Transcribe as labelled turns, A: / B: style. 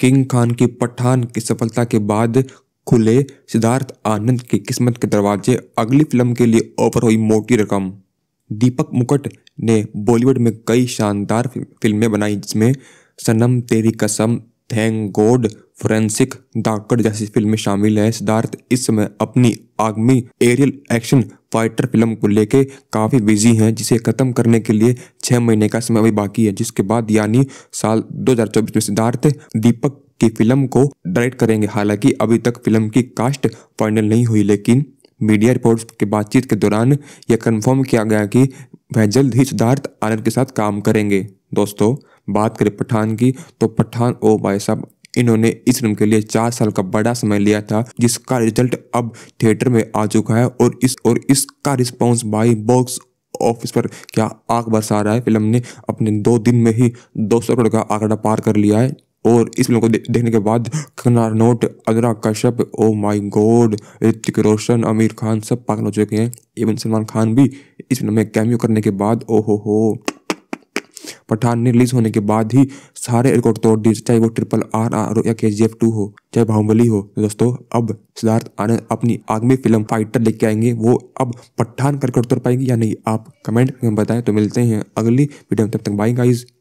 A: king Khan की पठान की सफलता के बाद खुले सिद्धार्थ आनंद की किस्मत के दरवाजे अगली फिल्म के लिए ऑफर हुई मोटी रकम दीपक मुकट ने बॉलीवुड में कई शानदार फिल्में बनाई जिसमें Sanam Teri Kasam thank God forensic doctor जैसी फिल्म में शामिल है सिद्धार्थ इस समय अपनी आगमी एरियल एक्शन फाइटर फिल्म को लेके काफ़ी बिजी हैं जिसे ख़त्म करने के लिए छः महीने का समय अभी बाकी है जिसके बाद यानी साल 2024 में सिद्धार्थ दीपक की फिल्म को डायरेक्ट करेंगे हालांकि अभी तक फिल्म की कास्ट फाइनल नहीं हुई लेकिन मीडिया रिपोर्ट्स के बातचीत के दौरान यह कन्फर्म किया गया कि वह जल्द ही सिद्धार्थ आनंद के साथ काम करेंगे दोस्तों बात करें पठान की तो पठान ओ भाई साहब इन्होंने इस फिल्म के लिए चार साल का बड़ा समय लिया था जिसका रिजल्ट अब थिएटर में आ चुका है और इस और इसका रिस्पॉन्स भाई बॉक्स ऑफिस पर क्या आग बरसा रहा है फिल्म ने अपने दो दिन में ही दो सौ करोड़ का आंकड़ा पार कर लिया है और इस फिल्म को दे, देखने के बाद Kangana Anurag Kashyap oh my God Hrithik Roshan Aamir Khan सब पागल हो चुके हैं इवन सलमान खान भी इस फिल्म में कैमियो करने के बाद ओ हो हो पठान ने रिलीज होने के बाद ही सारे रिकॉर्ड तोड़ दिए चाहे वो ट्रिपल आर आर या के जी एफ टू हो चाहे बाहुबली हो दोस्तों अब सिद्धार्थ आनंद अपनी आगमी फिल्म फाइटर लेके आएंगे वो अब पठान का रिकॉर्ड तोड़ पाएगी या नहीं आप कमेंट में बताएं तो मिलते हैं अगली वीडियो तब तक बाई गाइज